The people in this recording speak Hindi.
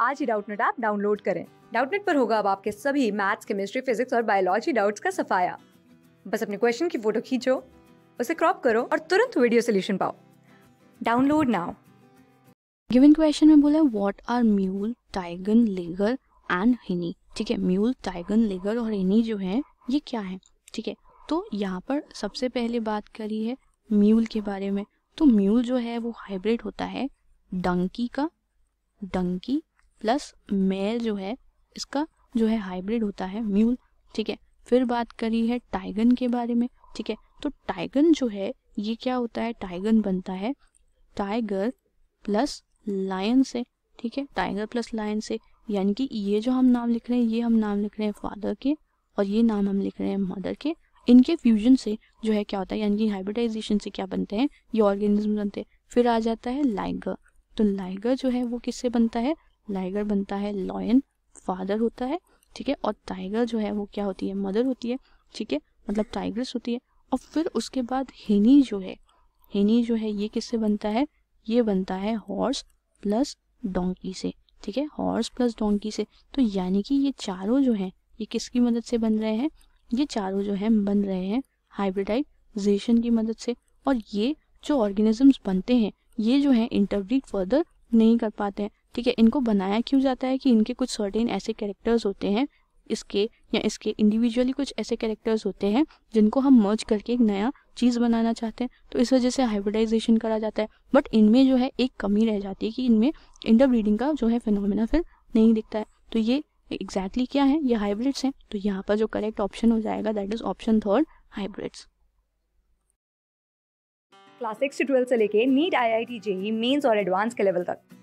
आज ही डाउटनेट ऐप डाउनलोड करें डाउटनेट पर होगा अब आपके सभी मैथ्स केमिस्ट्री फिजिक्स और बायोलॉजी डाउट्स का सफाया बस अपने क्वेश्चन की फोटो खींचो उसे क्रॉप करो और तुरंत वीडियो सोल्यूशन पाओ डाउनलोड नाउ गिवन क्वेश्चन में बोला what are mule tigon liger and hinny ठीक है म्यूल टाइगन लेगर और हिनी जो है ये क्या है ठीक है तो यहाँ पर सबसे पहले बात करी है म्यूल के बारे में तो म्यूल जो है वो हाइब्रिड होता है डंकी का डंकी प्लस मेल जो है इसका जो है हाइब्रिड होता है म्यूल ठीक है फिर बात करी है टाइगन के बारे में ठीक है तो टाइगन जो है ये क्या होता है टाइगन बनता है टाइगर प्लस लायन से ठीक है टाइगर प्लस लायन से यानी कि ये जो हम नाम लिख रहे हैं ये हम नाम लिख रहे हैं फादर के और ये नाम हम लिख रहे हैं मदर के इनके फ्यूजन से जो है क्या होता है यानी कि हाइब्रिडाइजेशन से क्या बनते हैं ये ऑर्गेनिज्म बनते हैं फिर आ जाता है लाइगर तो लाइगर जो है वो किससे बनता है लाइगर बनता है लॉयन फादर होता है ठीक है और टाइगर जो है वो क्या होती है मदर होती है ठीक है मतलब टाइग्रेस होती है और फिर उसके बाद हिनी जो है हिनी जो है ये किससे बनता है ये बनता है हॉर्स प्लस डोंकी से ठीक है हॉर्स प्लस डोंकी से तो यानी कि ये चारों जो हैं ये किसकी मदद से बन रहे हैं ये चारों जो हैं बन रहे हैं हाइब्रिडाइजेशन की मदद से और ये जो ऑर्गेनिजम्स बनते हैं ये जो है इंटरब्रीड फर्दर नहीं कर पाते हैं ठीक है इनको बनाया क्यों जाता है कि इनके कुछ सर्टेन ऐसे कैरेक्टर्स होते हैं इसके या इसके इंडिविजुअली कुछ ऐसे कैरेक्टर्स होते हैं जिनको हम मर्ज करके एक नया चीज़ बनाना चाहते हैं तो इस वजह से हाइब्रिडाइजेशन करा जाता है बट इनमें जो है एक कमी रह जाती है कि इनमें ब्रीडिंग का जो है फिनोमिना फिर नहीं दिखता है तो ये एग्जैक्टली exactly क्या है ये हाइब्रिड्स हैं तो यहाँ पर जो करेक्ट ऑप्शन हो जाएगा that is option third hybrids class six से से लेके NEET I I T JEE mains और एडवांस के लेवल तक